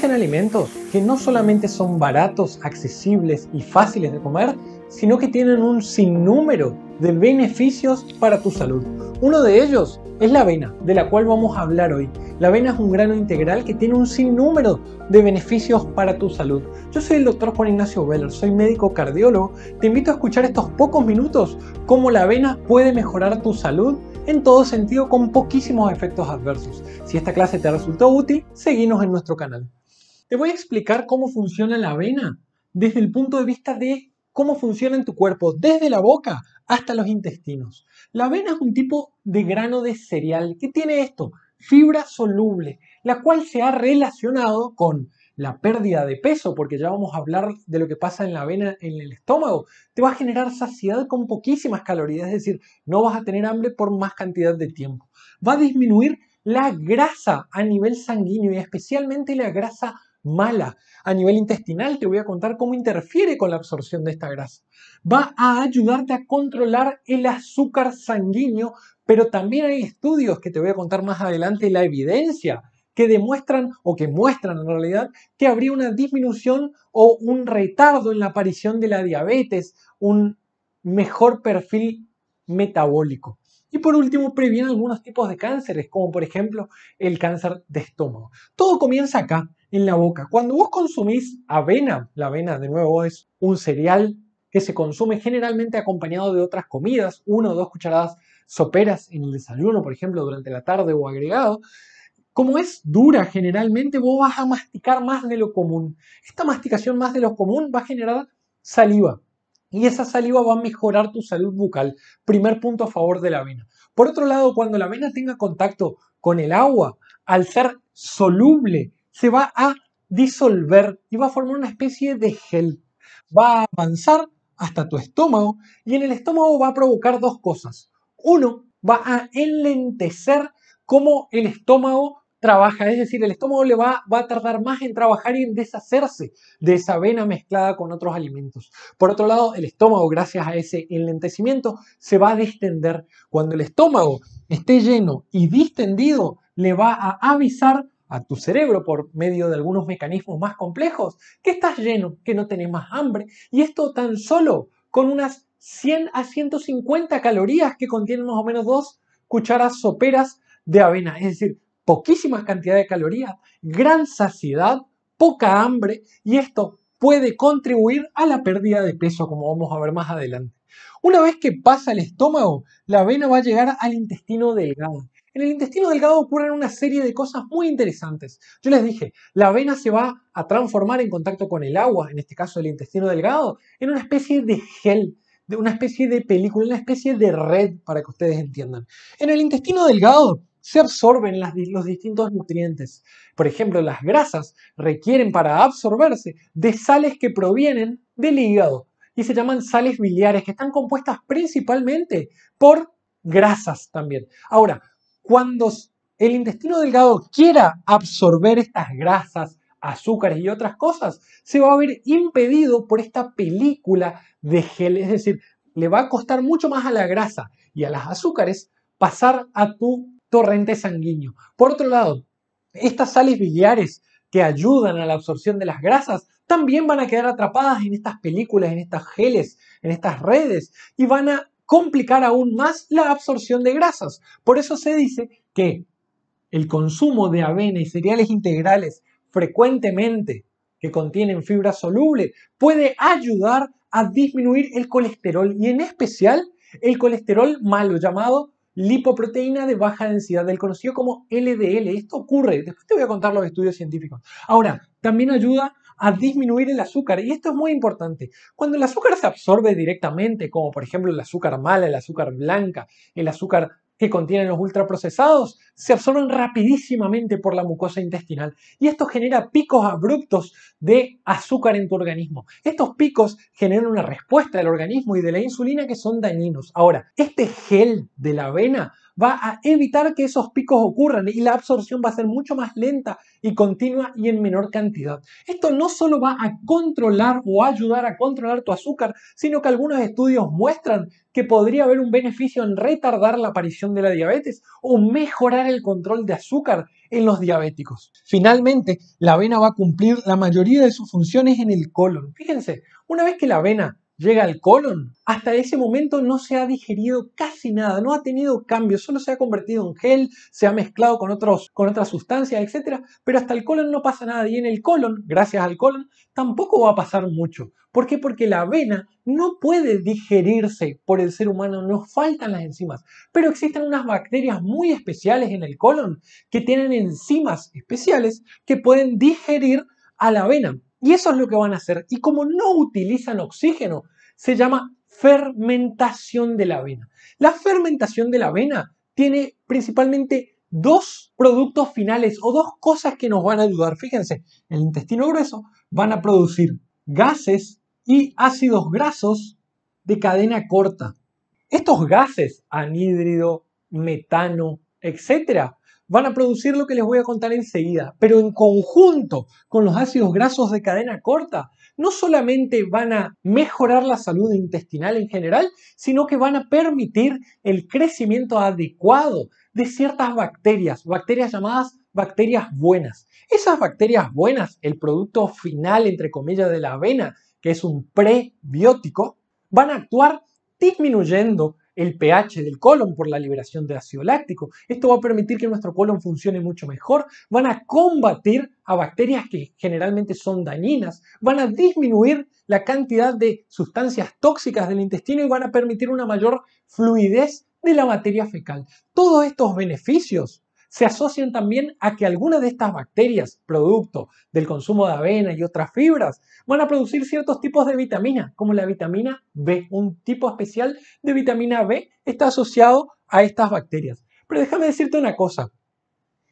existen alimentos que no solamente son baratos, accesibles y fáciles de comer, sino que tienen un sinnúmero de beneficios para tu salud. Uno de ellos es la avena, de la cual vamos a hablar hoy. La avena es un grano integral que tiene un sinnúmero de beneficios para tu salud. Yo soy el doctor Juan Ignacio Veller, soy médico cardiólogo. Te invito a escuchar estos pocos minutos cómo la avena puede mejorar tu salud en todo sentido con poquísimos efectos adversos. Si esta clase te resultó útil, seguinos en nuestro canal. Te voy a explicar cómo funciona la avena desde el punto de vista de cómo funciona en tu cuerpo, desde la boca hasta los intestinos. La avena es un tipo de grano de cereal que tiene esto, fibra soluble, la cual se ha relacionado con la pérdida de peso, porque ya vamos a hablar de lo que pasa en la avena en el estómago, te va a generar saciedad con poquísimas calorías, es decir, no vas a tener hambre por más cantidad de tiempo. Va a disminuir la grasa a nivel sanguíneo y especialmente la grasa mala. A nivel intestinal te voy a contar cómo interfiere con la absorción de esta grasa. Va a ayudarte a controlar el azúcar sanguíneo, pero también hay estudios que te voy a contar más adelante la evidencia que demuestran o que muestran en realidad que habría una disminución o un retardo en la aparición de la diabetes, un mejor perfil metabólico. Y por último, previene algunos tipos de cánceres, como por ejemplo el cáncer de estómago. Todo comienza acá, en la boca. Cuando vos consumís avena, la avena de nuevo es un cereal que se consume generalmente acompañado de otras comidas, una o dos cucharadas soperas en el desayuno, por ejemplo, durante la tarde o agregado. Como es dura generalmente, vos vas a masticar más de lo común. Esta masticación más de lo común va a generar saliva. Y esa saliva va a mejorar tu salud bucal. Primer punto a favor de la vena. Por otro lado, cuando la vena tenga contacto con el agua, al ser soluble, se va a disolver y va a formar una especie de gel. Va a avanzar hasta tu estómago y en el estómago va a provocar dos cosas. Uno, va a enlentecer cómo el estómago trabaja, es decir, el estómago le va, va a tardar más en trabajar y en deshacerse de esa avena mezclada con otros alimentos. Por otro lado, el estómago, gracias a ese enlentecimiento, se va a distender. Cuando el estómago esté lleno y distendido, le va a avisar a tu cerebro por medio de algunos mecanismos más complejos que estás lleno, que no tenés más hambre. Y esto tan solo con unas 100 a 150 calorías que contienen más o menos dos cucharas soperas de avena. Es decir, poquísimas cantidades de calorías, gran saciedad, poca hambre y esto puede contribuir a la pérdida de peso como vamos a ver más adelante. Una vez que pasa el estómago, la avena va a llegar al intestino delgado. En el intestino delgado ocurren una serie de cosas muy interesantes. Yo les dije, la avena se va a transformar en contacto con el agua, en este caso el intestino delgado, en una especie de gel, de una especie de película, una especie de red, para que ustedes entiendan. En el intestino delgado se absorben los distintos nutrientes. Por ejemplo, las grasas requieren para absorberse de sales que provienen del hígado y se llaman sales biliares, que están compuestas principalmente por grasas también. Ahora, cuando el intestino delgado quiera absorber estas grasas, azúcares y otras cosas, se va a ver impedido por esta película de gel, es decir, le va a costar mucho más a la grasa y a las azúcares pasar a tu torrente sanguíneo. Por otro lado, estas sales biliares que ayudan a la absorción de las grasas también van a quedar atrapadas en estas películas, en estas geles, en estas redes y van a complicar aún más la absorción de grasas. Por eso se dice que el consumo de avena y cereales integrales frecuentemente que contienen fibra soluble puede ayudar a disminuir el colesterol y en especial el colesterol malo llamado lipoproteína de baja densidad del conocido como LDL. Esto ocurre, después te voy a contar los estudios científicos. Ahora, también ayuda a disminuir el azúcar y esto es muy importante. Cuando el azúcar se absorbe directamente, como por ejemplo el azúcar mala, el azúcar blanca, el azúcar que contienen los ultraprocesados se absorben rapidísimamente por la mucosa intestinal y esto genera picos abruptos de azúcar en tu organismo. Estos picos generan una respuesta del organismo y de la insulina que son dañinos. Ahora, este gel de la avena va a evitar que esos picos ocurran y la absorción va a ser mucho más lenta y continua y en menor cantidad. Esto no solo va a controlar o ayudar a controlar tu azúcar, sino que algunos estudios muestran que podría haber un beneficio en retardar la aparición de la diabetes o mejorar el control de azúcar en los diabéticos. Finalmente, la avena va a cumplir la mayoría de sus funciones en el colon. Fíjense, una vez que la avena llega al colon, hasta ese momento no se ha digerido casi nada, no ha tenido cambios, solo se ha convertido en gel, se ha mezclado con, otros, con otras sustancias, etc. Pero hasta el colon no pasa nada y en el colon, gracias al colon, tampoco va a pasar mucho. ¿Por qué? Porque la avena no puede digerirse por el ser humano, nos faltan las enzimas. Pero existen unas bacterias muy especiales en el colon que tienen enzimas especiales que pueden digerir a la avena. Y eso es lo que van a hacer. Y como no utilizan oxígeno, se llama fermentación de la avena. La fermentación de la avena tiene principalmente dos productos finales o dos cosas que nos van a ayudar. Fíjense, el intestino grueso van a producir gases y ácidos grasos de cadena corta. Estos gases, anhídrido, metano, etcétera, van a producir lo que les voy a contar enseguida, pero en conjunto con los ácidos grasos de cadena corta, no solamente van a mejorar la salud intestinal en general, sino que van a permitir el crecimiento adecuado de ciertas bacterias, bacterias llamadas bacterias buenas. Esas bacterias buenas, el producto final, entre comillas, de la avena, que es un prebiótico, van a actuar disminuyendo el pH del colon por la liberación de ácido láctico. Esto va a permitir que nuestro colon funcione mucho mejor, van a combatir a bacterias que generalmente son dañinas, van a disminuir la cantidad de sustancias tóxicas del intestino y van a permitir una mayor fluidez de la materia fecal. Todos estos beneficios se asocian también a que algunas de estas bacterias, producto del consumo de avena y otras fibras, van a producir ciertos tipos de vitamina, como la vitamina B. Un tipo especial de vitamina B está asociado a estas bacterias. Pero déjame decirte una cosa.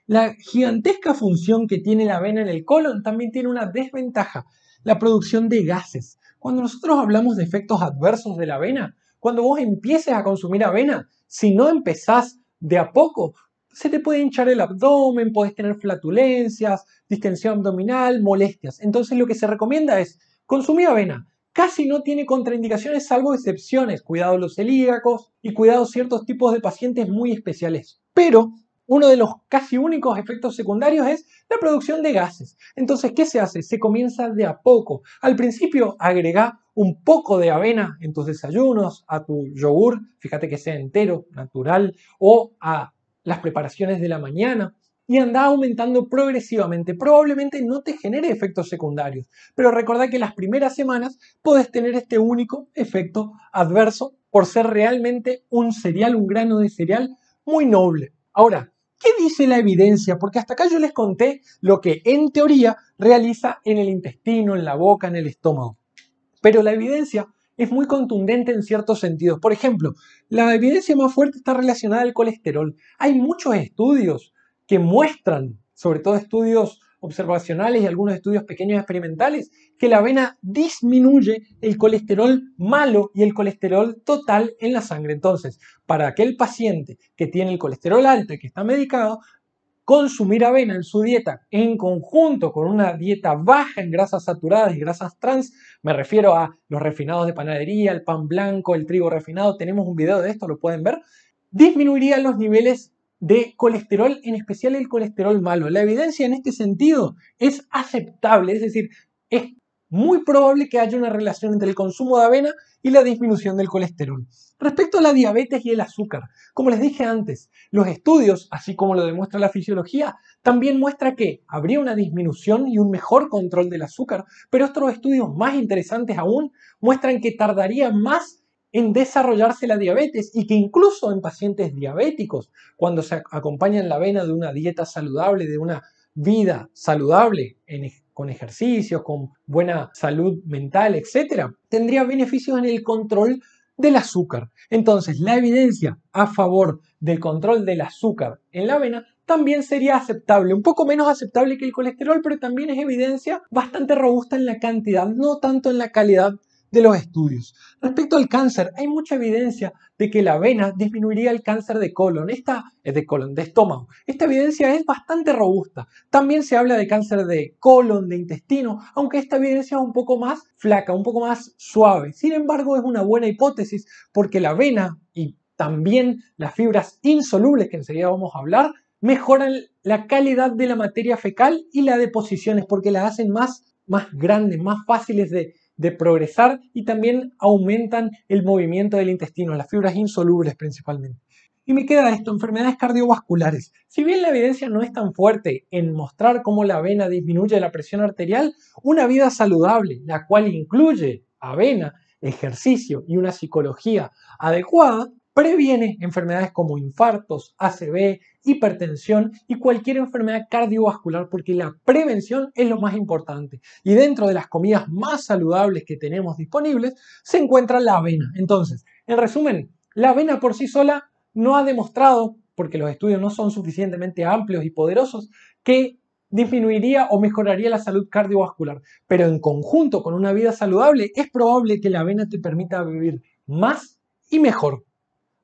La gigantesca función que tiene la avena en el colon también tiene una desventaja, la producción de gases. Cuando nosotros hablamos de efectos adversos de la avena, cuando vos empieces a consumir avena, si no empezás de a poco, se te puede hinchar el abdomen, puedes tener flatulencias, distensión abdominal, molestias. Entonces lo que se recomienda es consumir avena. Casi no tiene contraindicaciones salvo excepciones, cuidado los celíacos y cuidado ciertos tipos de pacientes muy especiales. Pero uno de los casi únicos efectos secundarios es la producción de gases. Entonces, ¿qué se hace? Se comienza de a poco. Al principio agrega un poco de avena en tus desayunos, a tu yogur, fíjate que sea entero, natural, o a las preparaciones de la mañana y anda aumentando progresivamente. Probablemente no te genere efectos secundarios, pero recordá que las primeras semanas podés tener este único efecto adverso por ser realmente un cereal, un grano de cereal muy noble. Ahora, ¿qué dice la evidencia? Porque hasta acá yo les conté lo que en teoría realiza en el intestino, en la boca, en el estómago. Pero la evidencia es muy contundente en ciertos sentidos. Por ejemplo, la evidencia más fuerte está relacionada al colesterol. Hay muchos estudios que muestran, sobre todo estudios observacionales y algunos estudios pequeños experimentales, que la avena disminuye el colesterol malo y el colesterol total en la sangre. Entonces, para aquel paciente que tiene el colesterol alto y que está medicado, consumir avena en su dieta en conjunto con una dieta baja en grasas saturadas y grasas trans, me refiero a los refinados de panadería, el pan blanco, el trigo refinado, tenemos un video de esto, lo pueden ver, disminuirían los niveles de colesterol, en especial el colesterol malo. La evidencia en este sentido es aceptable, es decir, es muy probable que haya una relación entre el consumo de avena y la disminución del colesterol. Respecto a la diabetes y el azúcar, como les dije antes, los estudios, así como lo demuestra la fisiología, también muestra que habría una disminución y un mejor control del azúcar, pero otros estudios más interesantes aún muestran que tardaría más en desarrollarse la diabetes y que incluso en pacientes diabéticos, cuando se acompañan la avena de una dieta saludable, de una vida saludable en con ejercicios, con buena salud mental, etc., tendría beneficios en el control del azúcar. Entonces, la evidencia a favor del control del azúcar en la avena también sería aceptable, un poco menos aceptable que el colesterol, pero también es evidencia bastante robusta en la cantidad, no tanto en la calidad de los estudios. Respecto al cáncer, hay mucha evidencia de que la avena disminuiría el cáncer de colon, esta es eh, de colon, de estómago. Esta evidencia es bastante robusta. También se habla de cáncer de colon, de intestino, aunque esta evidencia es un poco más flaca, un poco más suave. Sin embargo, es una buena hipótesis porque la avena y también las fibras insolubles que enseguida vamos a hablar mejoran la calidad de la materia fecal y la deposiciones porque la hacen más, más grandes, más fáciles de de progresar y también aumentan el movimiento del intestino, las fibras insolubles principalmente. Y me queda esto, enfermedades cardiovasculares. Si bien la evidencia no es tan fuerte en mostrar cómo la avena disminuye la presión arterial, una vida saludable, la cual incluye avena, ejercicio y una psicología adecuada, previene enfermedades como infartos, ACV, hipertensión y cualquier enfermedad cardiovascular porque la prevención es lo más importante. Y dentro de las comidas más saludables que tenemos disponibles se encuentra la avena. Entonces, en resumen, la avena por sí sola no ha demostrado, porque los estudios no son suficientemente amplios y poderosos, que disminuiría o mejoraría la salud cardiovascular. Pero en conjunto con una vida saludable es probable que la avena te permita vivir más y mejor.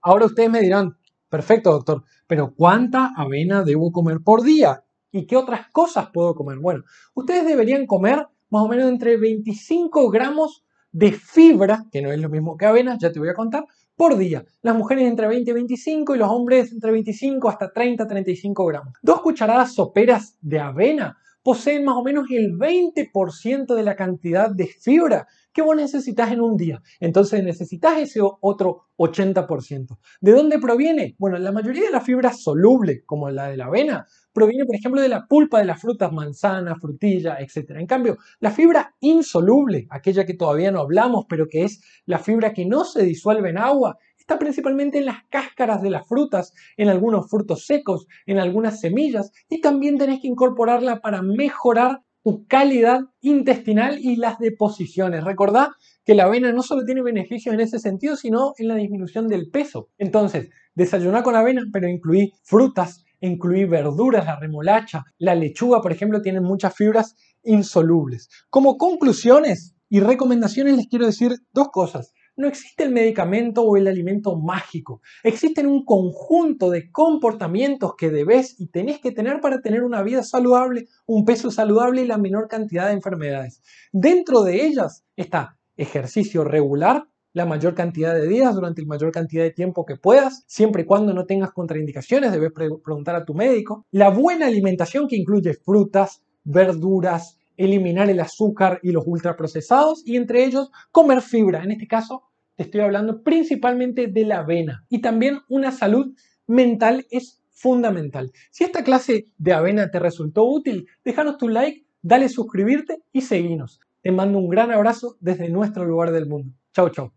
Ahora ustedes me dirán, perfecto doctor, pero ¿cuánta avena debo comer por día? ¿Y qué otras cosas puedo comer? Bueno, ustedes deberían comer más o menos entre 25 gramos de fibra, que no es lo mismo que avena, ya te voy a contar, por día. Las mujeres entre 20 y 25 y los hombres entre 25 hasta 30, 35 gramos. Dos cucharadas soperas de avena poseen más o menos el 20% de la cantidad de fibra que vos necesitas en un día. Entonces necesitas ese otro 80%. ¿De dónde proviene? Bueno, la mayoría de la fibra soluble, como la de la avena, proviene, por ejemplo, de la pulpa de las frutas, manzana, frutilla, etc. En cambio, la fibra insoluble, aquella que todavía no hablamos, pero que es la fibra que no se disuelve en agua, está principalmente en las cáscaras de las frutas, en algunos frutos secos, en algunas semillas y también tenés que incorporarla para mejorar tu calidad intestinal y las deposiciones. Recordá que la avena no solo tiene beneficios en ese sentido, sino en la disminución del peso. Entonces, desayunar con avena, pero incluí frutas, incluí verduras, la remolacha, la lechuga, por ejemplo, tienen muchas fibras insolubles. Como conclusiones y recomendaciones les quiero decir dos cosas. No existe el medicamento o el alimento mágico. Existen un conjunto de comportamientos que debes y tenés que tener para tener una vida saludable, un peso saludable y la menor cantidad de enfermedades. Dentro de ellas está ejercicio regular, la mayor cantidad de días, durante el mayor cantidad de tiempo que puedas, siempre y cuando no tengas contraindicaciones, debes preguntar a tu médico. La buena alimentación que incluye frutas, verduras, eliminar el azúcar y los ultraprocesados y entre ellos comer fibra. En este caso te estoy hablando principalmente de la avena y también una salud mental es fundamental. Si esta clase de avena te resultó útil, déjanos tu like, dale suscribirte y seguinos. Te mando un gran abrazo desde nuestro lugar del mundo. Chau, chau.